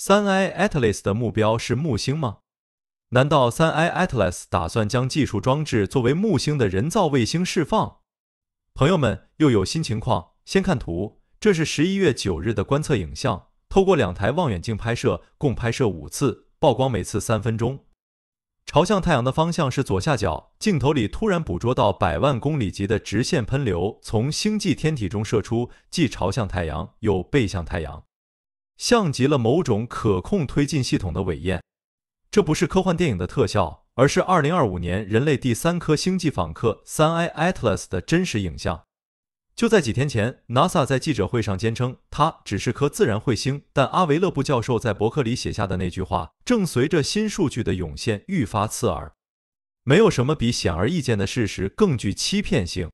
三 I Atlas 的目标是木星吗？难道三 I Atlas 打算将技术装置作为木星的人造卫星释放？朋友们，又有新情况。先看图，这是十一月九日的观测影像，透过两台望远镜拍摄，共拍摄五次，曝光每次三分钟。朝向太阳的方向是左下角，镜头里突然捕捉到百万公里级的直线喷流，从星际天体中射出，既朝向太阳，又背向太阳。像极了某种可控推进系统的尾焰，这不是科幻电影的特效，而是二零二五年人类第三颗星际访客三 I Atlas 的真实影像。就在几天前，NASA 在记者会上坚称它只是颗自然彗星，但阿维勒布教授在博客里写下的那句话，正随着新数据的涌现愈发刺耳。没有什么比显而易见的事实更具欺骗性。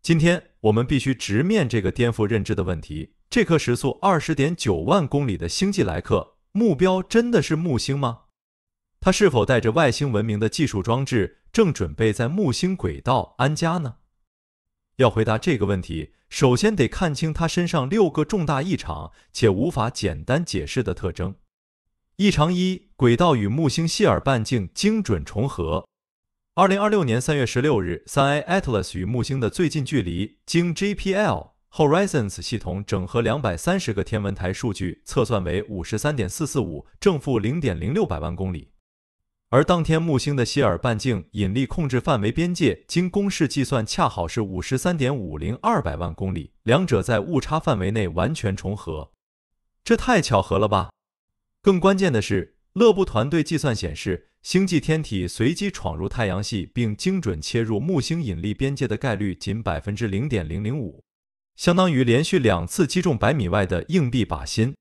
今天，我们必须直面这个颠覆认知的问题。这颗时速二十点九万公里的星际来客，目标真的是木星吗？它是否带着外星文明的技术装置，正准备在木星轨道安家呢？要回答这个问题，首先得看清它身上六个重大异常且无法简单解释的特征。异常一：轨道与木星谢尔半径精准重合。二零二六年三月十六日，三 A Atlas 与木星的最近距离经 JPL。Horizons 系统整合两百三十个天文台数据，测算为五十三点四四五正负零点零六百万公里，而当天木星的希尔半径引力控制范围边界，经公式计算恰好是五十三点五零二百万公里，两者在误差范围内完全重合，这太巧合了吧？更关键的是，勒布团队计算显示，星际天体随机闯入太阳系并精准切入木星引力边界的概率仅百分之零点零零五。相当于连续两次击中百米外的硬币靶心。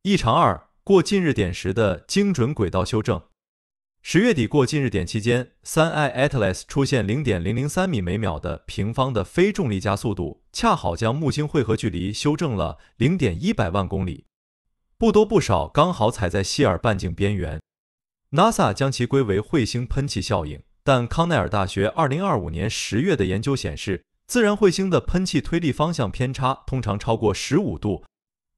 异常二，过近日点时的精准轨道修正。十月底过近日点期间，三 I Atlas 出现零点零零三米每秒的平方的非重力加速度，恰好将木星汇合距离修正了零点一百万公里，不多不少，刚好踩在希尔半径边缘。NASA 将其归为彗星喷气效应，但康奈尔大学二零二五年十月的研究显示。自然彗星的喷气推力方向偏差通常超过十五度，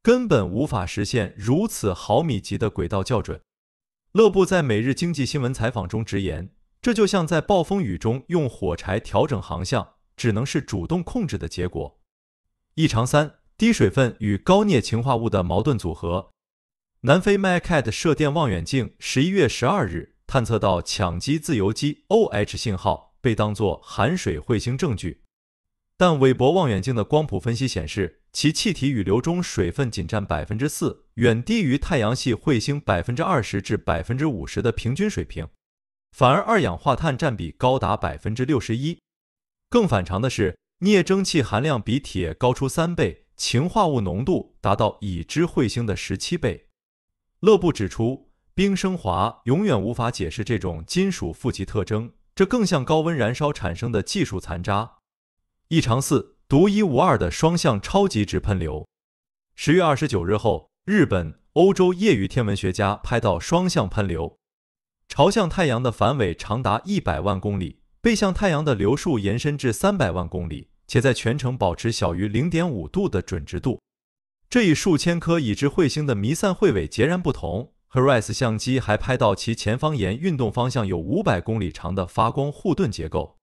根本无法实现如此毫米级的轨道校准。勒布在《每日经济新闻》采访中直言，这就像在暴风雨中用火柴调整航向，只能是主动控制的结果。异常三：低水分与高镍氰化物的矛盾组合。南非 MaCAT 射电望远镜十一月十二日探测到羟基自由基 OH 信号，被当作含水彗星证据。但韦伯望远镜的光谱分析显示，其气体与流中水分仅占百分之四，远低于太阳系彗星百分之二十至百分之五十的平均水平。反而二氧化碳占比高达百分之六十一。更反常的是，镍蒸气含量比铁高出三倍，氰化物浓度达到已知彗星的十七倍。勒布指出，冰升华永远无法解释这种金属富集特征，这更像高温燃烧产生的技术残渣。一长四独一无二的双向超级直喷流。十月二十九日后，日本、欧洲业余天文学家拍到双向喷流，朝向太阳的反尾长达一百万公里，背向太阳的流速延伸至三百万公里，且在全程保持小于零点五度的准直度。这与数千颗已知彗星的弥散彗尾截然不同。h i r e n 相机还拍到其前方沿运动方向有五百公里长的发光护盾结构，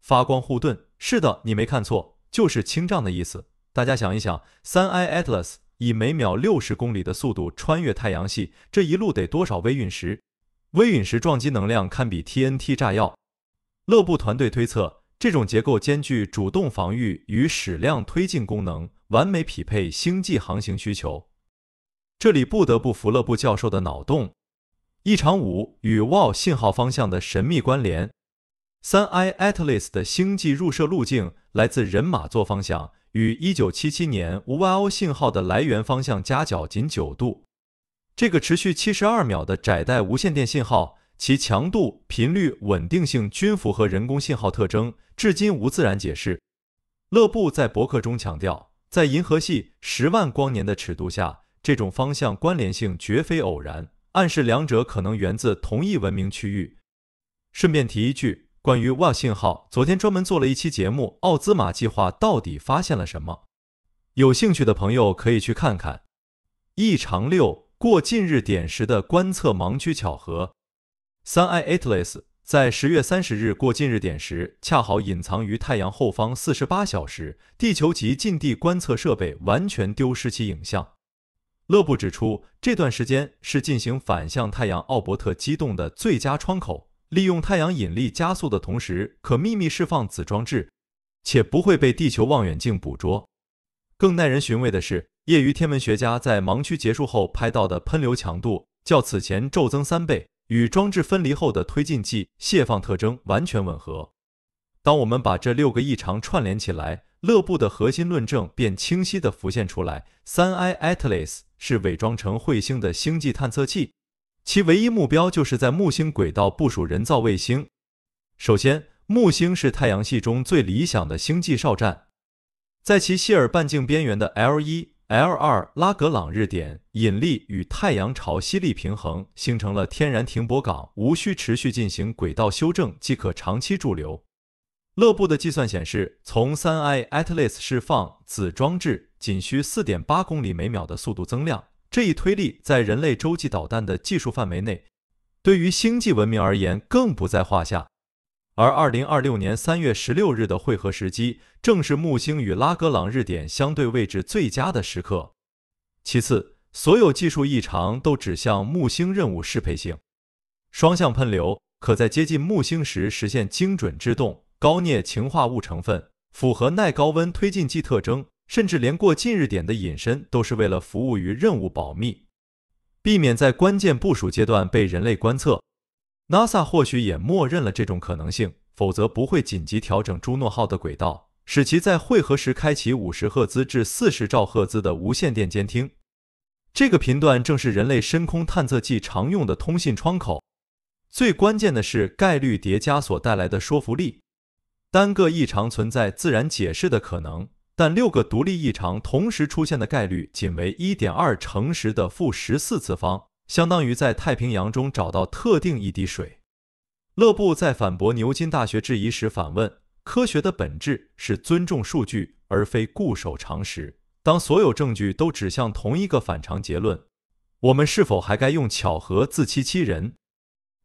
发光护盾。是的，你没看错，就是清障的意思。大家想一想，三 I Atlas 以每秒六十公里的速度穿越太阳系，这一路得多少微陨石？微陨石撞击能量堪比 T N T 炸药。勒布团队推测，这种结构兼具主动防御与矢量推进功能，完美匹配星际航行需求。这里不得不服勒布教授的脑洞。异常五与 Wall 信号方向的神秘关联。三 I Atlas 的星际入射路径来自人马座方向，与1977年 UVO 信号的来源方向夹角仅九度。这个持续72秒的窄带无线电信号，其强度、频率稳定性均符合人工信号特征，至今无自然解释。勒布在博客中强调，在银河系十万光年的尺度下，这种方向关联性绝非偶然，暗示两者可能源自同一文明区域。顺便提一句。关于 w 信号，昨天专门做了一期节目《奥兹玛计划到底发现了什么》，有兴趣的朋友可以去看看。异常六过近日点时的观测盲区巧合，三 I Atlas 在十月三十日过近日点时，恰好隐藏于太阳后方四十八小时，地球级近地观测设备完全丢失其影像。勒布指出，这段时间是进行反向太阳奥伯特机动的最佳窗口。利用太阳引力加速的同时，可秘密释放子装置，且不会被地球望远镜捕捉。更耐人寻味的是，业余天文学家在盲区结束后拍到的喷流强度较此前骤增三倍，与装置分离后的推进剂泄放特征完全吻合。当我们把这六个异常串联起来，勒布的核心论证便清晰地浮现出来：三 I Atlas 是伪装成彗星的星际探测器。其唯一目标就是在木星轨道部署人造卫星。首先，木星是太阳系中最理想的星际哨站，在其希尔半径边缘的 L1、L2 拉格朗日点，引力与太阳潮汐力平衡，形成了天然停泊港，无需持续进行轨道修正即可长期驻留。乐布的计算显示，从三 I Atlas 释放子装置，仅需4.8公里每秒的速度增量。这一推力在人类洲际导弹的技术范围内，对于星际文明而言更不在话下。而二零二六年三月十六日的汇合时机，正是木星与拉格朗日点相对位置最佳的时刻。其次，所有技术异常都指向木星任务适配性。双向喷流可在接近木星时实现精准制动。高镍氰化物成分符合耐高温推进剂特征。甚至连过近日点的隐身都是为了服务于任务保密，避免在关键部署阶段被人类观测。NASA 或许也默认了这种可能性，否则不会紧急调整朱诺号的轨道，使其在会合时开启五十赫兹至四十兆赫兹的无线电监听。这个频段正是人类深空探测器常用的通信窗口。最关键的是概率叠加所带来的说服力，单个异常存在自然解释的可能。但六个独立异常同时出现的概率仅为一点二乘十的负十四次方，相当于在太平洋中找到特定一滴水。勒布在反驳牛津大学质疑时反问：科学的本质是尊重数据，而非固守常识。当所有证据都指向同一个反常结论，我们是否还该用巧合自欺欺人？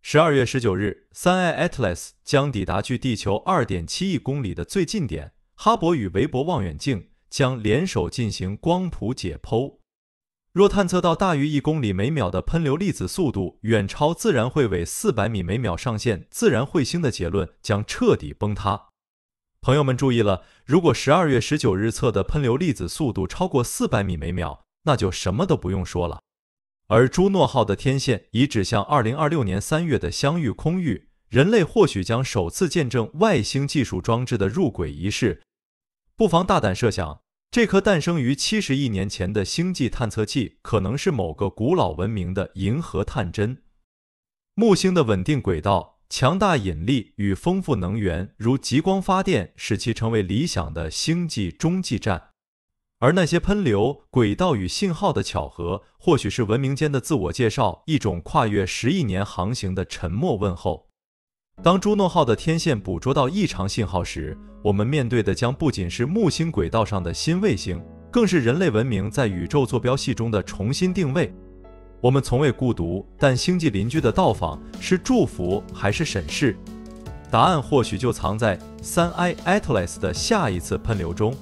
十二月十九日，三 i Atlas 将抵达距地球二点七亿公里的最近点。哈勃与韦伯望远镜将联手进行光谱解剖。若探测到大于一公里每秒的喷流粒子速度，远超自然彗尾四百米每秒上限，自然彗星的结论将彻底崩塌。朋友们注意了，如果十二月十九日测的喷流粒子速度超过四百米每秒，那就什么都不用说了。而朱诺号的天线已指向二零二六年三月的相遇空域，人类或许将首次见证外星技术装置的入轨仪式。不妨大胆设想，这颗诞生于七十亿年前的星际探测器，可能是某个古老文明的银河探针。木星的稳定轨道、强大引力与丰富能源，如极光发电，使其成为理想的星际中继站。而那些喷流、轨道与信号的巧合，或许是文明间的自我介绍，一种跨越十亿年航行的沉默问候。当朱诺号的天线捕捉到异常信号时，我们面对的将不仅是木星轨道上的新卫星，更是人类文明在宇宙坐标系中的重新定位。我们从未孤独，但星际邻居的到访是祝福还是审视？答案或许就藏在三 I Atlas 的下一次喷流中。